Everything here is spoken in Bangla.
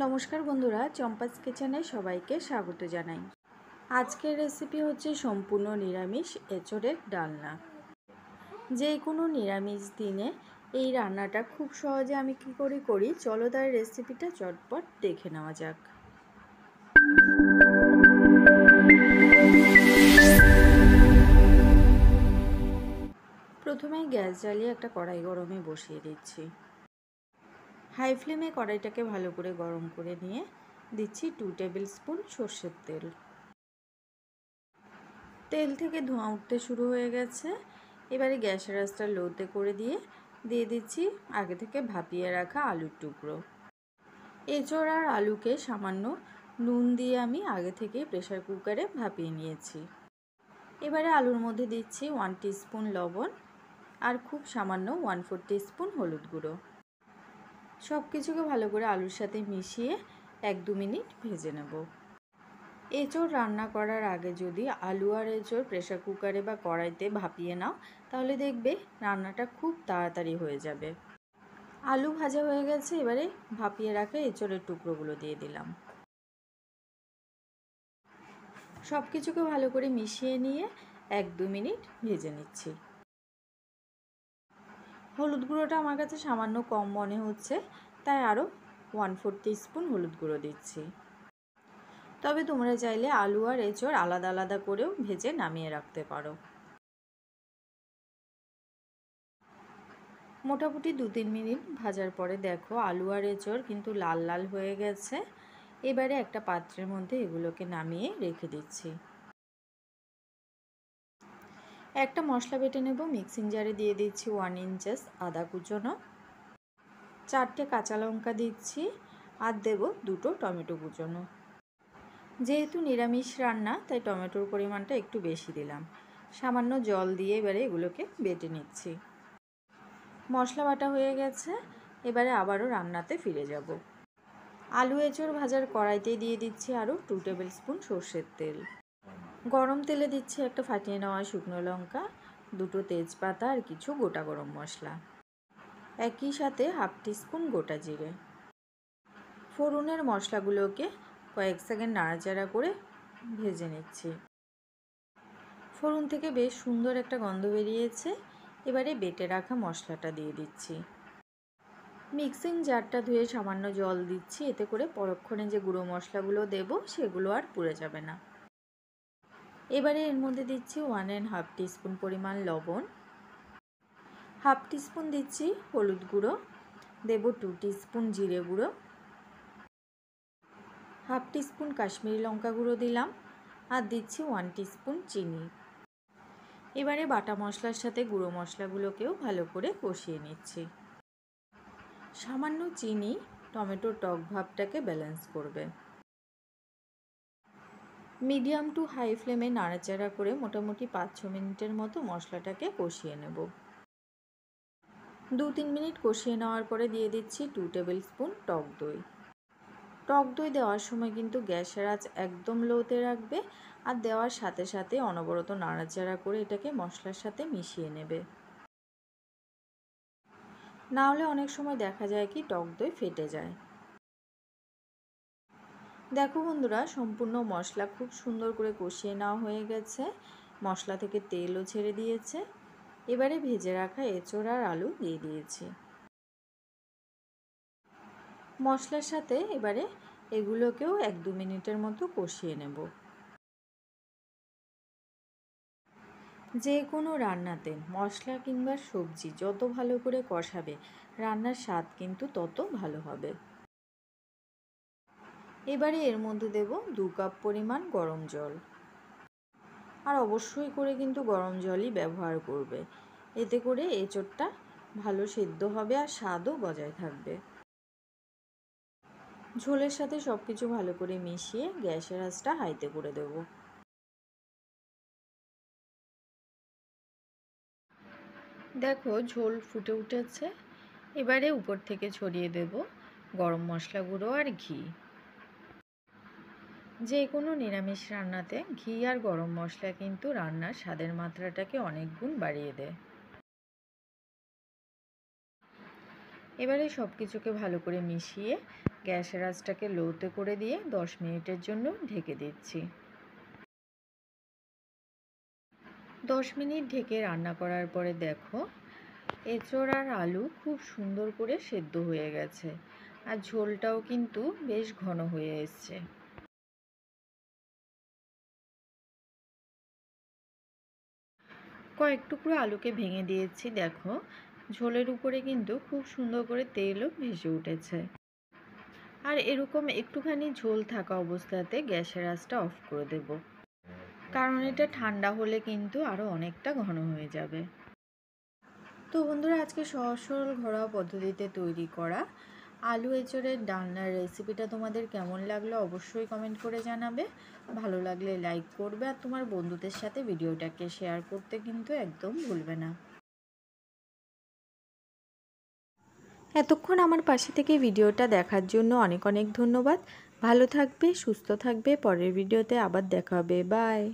নমস্কার বন্ধুরা চম্পাস কিচেনে সবাইকে স্বাগত জানাই আজকের রেসিপি হচ্ছে সম্পূর্ণ নিরামিষ এঁচড়ের ডালনা যে কোনো নিরামিষ দিনে এই রান্নাটা খুব সহজে আমি কি করে করি চলো তার রেসিপিটা চটপট দেখে নেওয়া যাক প্রথমে গ্যাস জ্বালিয়ে একটা কড়াই গরমে বসিয়ে দিচ্ছি হাই ফ্লেমে কড়াইটাকে ভালো করে গরম করে নিয়ে দিচ্ছি টু টেবিল স্পুন সর্ষের তেল তেল থেকে ধোঁয়া উঠতে শুরু হয়ে গেছে এবারে গ্যাসের রাস্তা লোতে করে দিয়ে দিয়ে দিচ্ছি আগে থেকে ভাপিয়ে রাখা আলুর টুকরো এছাড়া আর আলুকে সামান্য নুন দিয়ে আমি আগে থেকে প্রেশার কুকারে ভাপিয়ে নিয়েছি এবারে আলুর মধ্যে দিচ্ছি ওয়ান স্পুন লবণ আর খুব সামান্য ওয়ান ফোর স্পুন হলুদ গুঁড়ো সব কিছুকে ভালো করে আলুর সাথে মিশিয়ে এক দু মিনিট ভেজে নেব এঁচোড় রান্না করার আগে যদি আলু আর এঁচোড় প্রেশার কুকারে বা কড়াইতে ভাপিয়ে নাও তাহলে দেখবে রান্নাটা খুব তাড়াতাড়ি হয়ে যাবে আলু ভাজা হয়ে গেছে এবারে ভাপিয়ে রাখে এঁচোড়ের টুকরোগুলো দিয়ে দিলাম সব কিছুকে ভালো করে মিশিয়ে নিয়ে এক দু মিনিট ভেজে নিচ্ছি হলুদ গুঁড়োটা আমার কাছে সামান্য কম মনে হচ্ছে তাই আরও ওয়ান ফোর স্পুন হলুদ গুঁড়ো দিচ্ছি তবে তোমরা চাইলে আলু আর এঁচড় আলাদা আলাদা করেও ভেজে নামিয়ে রাখতে পারো মোটামুটি দু তিন মিনিট ভাজার পরে দেখো আলু আর এঁচড় কিন্তু লাল লাল হয়ে গেছে এবারে একটা পাত্রের মধ্যে এগুলোকে নামিয়ে রেখে দিচ্ছি একটা মশলা বেটে নেব মিক্সিং জারে দিয়ে দিচ্ছি ওয়ান ইঞ্চেস আদা কুচোনো চারটে কাঁচা লঙ্কা দিচ্ছি আর দেব দুটো টমেটো কুচোনো যেহেতু নিরামিষ রান্না তাই টমেটোর পরিমাণটা একটু বেশি দিলাম সামান্য জল দিয়ে এবারে এগুলোকে বেটে নিচ্ছি মশলা বাটা হয়ে গেছে এবারে আবারও রান্নাতে ফিরে যাব আলু এঁচড় ভাজার কড়াইতে দিয়ে দিচ্ছি আরও টু টেবিল স্পুন সর্ষের তেল গরম তেলে দিচ্ছি একটা ফাটিয়ে নেওয়া শুকনো লঙ্কা দুটো তেজপাতা আর কিছু গোটা গরম মশলা একই সাথে হাফ টিস্পুন গোটা জিরে ফোড়নের মশলাগুলোকে কয়েক সেকেন্ড নাড়াচাড়া করে ভেজে নিচ্ছি ফোড়ন থেকে বেশ সুন্দর একটা গন্ধ বেরিয়েছে এবারে বেটে রাখা মশলাটা দিয়ে দিচ্ছি মিক্সিং জারটা ধুয়ে সামান্য জল দিচ্ছি এতে করে পরক্ষণে যে গুঁড়ো মশলাগুলো দেব সেগুলো আর পুড়ে যাবে না এবারে এর মধ্যে দিচ্ছি ওয়ান অ্যান্ড হাফ টিস্পুন পরিমাণ লবণ হাফ টিস্পুন দিচ্ছি হলুদ গুঁড়ো দেব টু টিস্পুন জিরে গুঁড়ো হাফ টিস্পুন কাশ্মীরি লঙ্কা গুঁড়ো দিলাম আর দিচ্ছি ওয়ান টিস্পুন চিনি এবারে বাটা মশলার সাথে গুঁড়ো মশলাগুলোকেও ভালো করে কষিয়ে নিচ্ছি সামান্য চিনি টমেটোর টক ভাবটাকে ব্যালেন্স করবে মিডিয়াম টু হাই ফ্লেমে নাড়াচাড়া করে মোটামুটি পাঁচ ছ মিনিটের মতো মশলাটাকে কষিয়ে নেব দু তিন মিনিট কষিয়ে নেওয়ার পরে দিয়ে দিচ্ছি টু টেবিল স্পুন টক দই টক দই দেওয়ার সময় কিন্তু গ্যাসের আঁচ একদম লোতে রাখবে আর দেওয়ার সাথে সাথে অনবরত নাড়াচাড়া করে এটাকে মশলার সাথে মিশিয়ে নেবে না হলে অনেক সময় দেখা যায় কি টক দই ফেটে যায় দেখো বন্ধুরা সম্পূর্ণ মশলা খুব সুন্দর করে কষিয়ে নেওয়া হয়ে গেছে মশলা থেকে তেলও ছেড়ে দিয়েছে এবারে ভেজে রাখা এঁচড় আর আলু দিয়ে দিয়েছি মশলার সাথে এবারে এগুলোকেও এক দু মিনিটের মতো কষিয়ে নেব যে কোনো রান্নাতে মশলা কিংবা সবজি যত ভালো করে কষাবে রান্নার স্বাদ কিন্তু তত ভালো হবে এবারে এর মধ্যে দেব দু কাপ পরিমাণ গরম জল আর অবশ্যই করে কিন্তু গরম জলই ব্যবহার করবে এতে করে এঁচোড়টা ভালো সেদ্ধ হবে আর স্বাদও বজায় থাকবে ঝোলের সাথে সব কিছু ভালো করে মিশিয়ে গ্যাসের আঁচটা হাইতে করে দেব দেখো ঝোল ফুটে উঠেছে এবারে উপর থেকে ছড়িয়ে দেব গরম মশলা গুঁড়ো আর ঘি যে কোনো নিরামিষ রান্নাতে ঘি আর গরম মশলা কিন্তু রান্নার স্বাদের মাত্রাটাকে অনেক গুণ বাড়িয়ে দেয় এবারে সব কিছুকে ভালো করে মিশিয়ে গ্যাসের আঁচটাকে লোতে করে দিয়ে দশ মিনিটের জন্য ঢেকে দিচ্ছি দশ মিনিট ঢেকে রান্না করার পরে দেখো এঁচড় আর আলু খুব সুন্দর করে সেদ্ধ হয়ে গেছে আর ঝোলটাও কিন্তু বেশ ঘন হয়ে এসছে কয়েক টুকরো আলুকে ভেঙে দিয়েছি দেখো ঝোলের উপরে কিন্তু খুব সুন্দর করে তেলও ভেসে উঠেছে আর এরকম একটুখানি ঝোল থাকা অবস্থাতে গ্যাসের আঁচটা অফ করে দেব কারণ এটা ঠান্ডা হলে কিন্তু আরও অনেকটা ঘন হয়ে যাবে তো বন্ধুরা আজকে সহজ সরল ঘরোয়া পদ্ধতিতে তৈরি করা আলু এঁচড়ের ডালনার রেসিপিটা তোমাদের কেমন লাগলো অবশ্যই কমেন্ট করে জানাবে ভালো লাগলে লাইক করবে আর তোমার বন্ধুদের সাথে ভিডিওটাকে শেয়ার করতে কিন্তু একদম ভুলবে না এতক্ষণ আমার পাশে থেকে ভিডিওটা দেখার জন্য অনেক অনেক ধন্যবাদ ভালো থাকবে সুস্থ থাকবে পরের ভিডিওতে আবার দেখাবে বাই